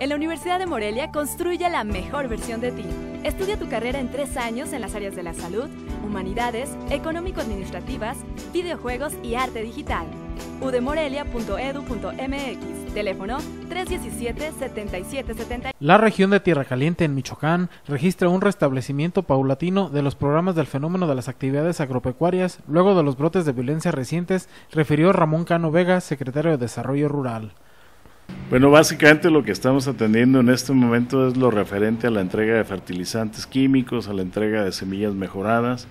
En la Universidad de Morelia construye la mejor versión de ti. Estudia tu carrera en tres años en las áreas de la salud, humanidades, económico-administrativas, videojuegos y arte digital. udemorelia.edu.mx Teléfono 317 7771 La región de Tierra Caliente en Michoacán registra un restablecimiento paulatino de los programas del fenómeno de las actividades agropecuarias luego de los brotes de violencia recientes, refirió Ramón Cano Vega, secretario de Desarrollo Rural. Bueno, básicamente lo que estamos atendiendo en este momento es lo referente a la entrega de fertilizantes químicos, a la entrega de semillas mejoradas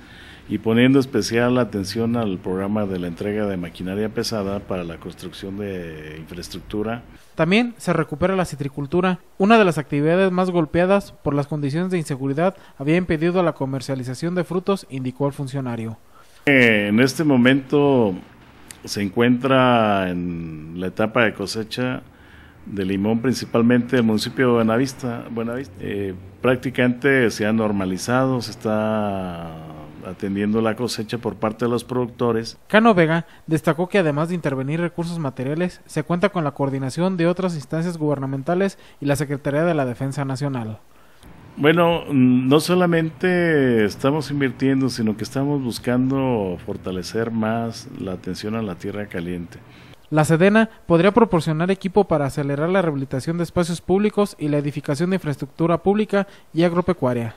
y poniendo especial atención al programa de la entrega de maquinaria pesada para la construcción de infraestructura. También se recupera la citricultura, una de las actividades más golpeadas por las condiciones de inseguridad había impedido la comercialización de frutos, indicó el funcionario. Eh, en este momento se encuentra en la etapa de cosecha de Limón, principalmente del municipio de Buenavista, Buenavista eh, prácticamente se ha normalizado, se está atendiendo la cosecha por parte de los productores. Cano Vega destacó que además de intervenir recursos materiales, se cuenta con la coordinación de otras instancias gubernamentales y la Secretaría de la Defensa Nacional. Bueno, mm, no solamente estamos invirtiendo, sino que estamos buscando fortalecer más la atención a la tierra caliente. La Sedena podría proporcionar equipo para acelerar la rehabilitación de espacios públicos y la edificación de infraestructura pública y agropecuaria.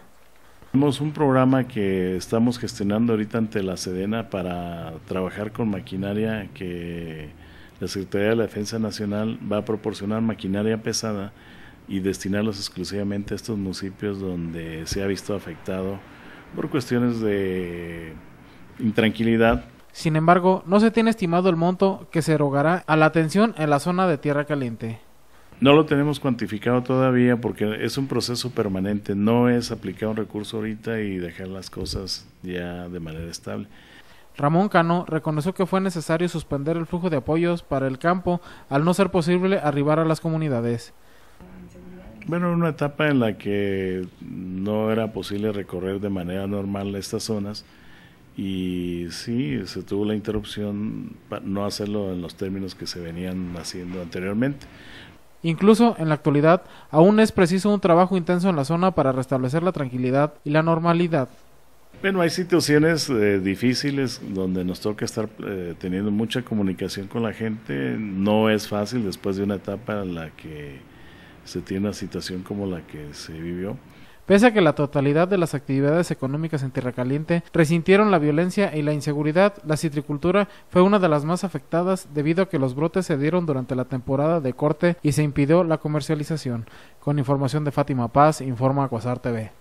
Tenemos un programa que estamos gestionando ahorita ante la Sedena para trabajar con maquinaria que la Secretaría de la Defensa Nacional va a proporcionar maquinaria pesada y destinarlos exclusivamente a estos municipios donde se ha visto afectado por cuestiones de intranquilidad sin embargo, no se tiene estimado el monto que se erogará a la atención en la zona de tierra caliente. No lo tenemos cuantificado todavía porque es un proceso permanente, no es aplicar un recurso ahorita y dejar las cosas ya de manera estable. Ramón Cano reconoció que fue necesario suspender el flujo de apoyos para el campo al no ser posible arribar a las comunidades. Bueno, una etapa en la que no era posible recorrer de manera normal estas zonas, y sí, se tuvo la interrupción para no hacerlo en los términos que se venían haciendo anteriormente. Incluso en la actualidad, aún es preciso un trabajo intenso en la zona para restablecer la tranquilidad y la normalidad. Bueno, hay situaciones eh, difíciles donde nos toca estar eh, teniendo mucha comunicación con la gente. No es fácil después de una etapa en la que se tiene una situación como la que se vivió. Pese a que la totalidad de las actividades económicas en Tierra Caliente resintieron la violencia y la inseguridad, la citricultura fue una de las más afectadas debido a que los brotes se dieron durante la temporada de corte y se impidió la comercialización. Con información de Fátima Paz, informa Acuasar TV.